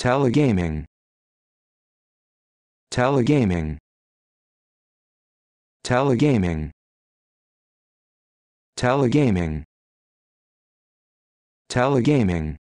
Telegaming. Telegaming. Telegaming. Telegaming. Telegaming.